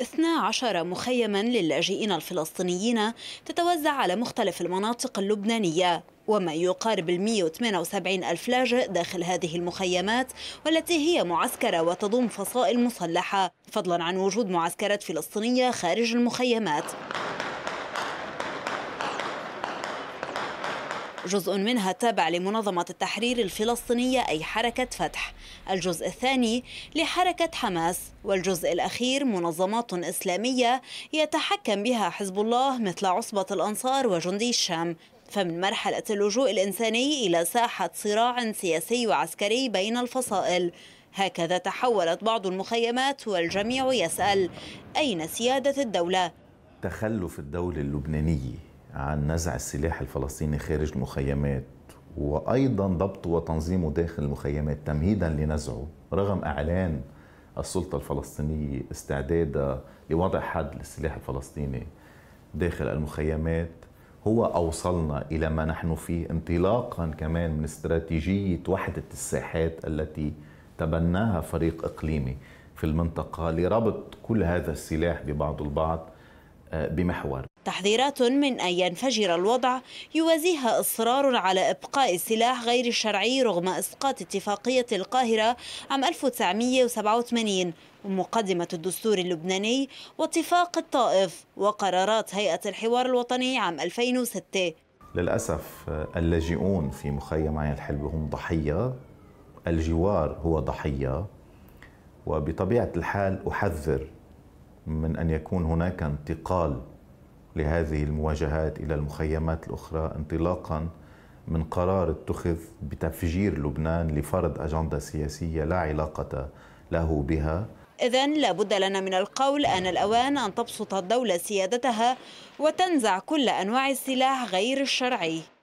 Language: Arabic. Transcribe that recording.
12 مخيما للاجئين الفلسطينيين تتوزع على مختلف المناطق اللبنانية وما يقارب ال 178 ألف لاجئ داخل هذه المخيمات والتي هي معسكرة وتضم فصائل مسلحة فضلا عن وجود معسكرات فلسطينية خارج المخيمات جزء منها تابع لمنظمة التحرير الفلسطينية أي حركة فتح الجزء الثاني لحركة حماس والجزء الأخير منظمات إسلامية يتحكم بها حزب الله مثل عصبة الأنصار وجندي الشام فمن مرحلة اللجوء الإنساني إلى ساحة صراع سياسي وعسكري بين الفصائل هكذا تحولت بعض المخيمات والجميع يسأل أين سيادة الدولة؟ تخلف الدولة اللبنانية عن نزع السلاح الفلسطيني خارج المخيمات وايضا ضبطه وتنظيمه داخل المخيمات تمهيدا لنزعه رغم اعلان السلطه الفلسطينيه استعدادها لوضع حد للسلاح الفلسطيني داخل المخيمات هو اوصلنا الى ما نحن فيه انطلاقا كمان من استراتيجيه وحده الساحات التي تبناها فريق اقليمي في المنطقه لربط كل هذا السلاح ببعض البعض آه، بمحور تحذيرات من أن ينفجر الوضع يوازيها إصرار على إبقاء السلاح غير الشرعي رغم إسقاط اتفاقية القاهرة عام 1987 ومقدمة الدستور اللبناني واتفاق الطائف وقرارات هيئة الحوار الوطني عام 2006 للأسف اللاجئون في مخيم عين الحلب هم ضحية الجوار هو ضحية وبطبيعة الحال أحذر من أن يكون هناك انتقال لهذه المواجهات الى المخيمات الاخرى انطلاقا من قرار اتخذ بتفجير لبنان لفرض اجنده سياسيه لا علاقه له بها إذا لابد لنا من القول أن الأوان أن تبسط الدولة سيادتها وتنزع كل أنواع السلاح غير الشرعي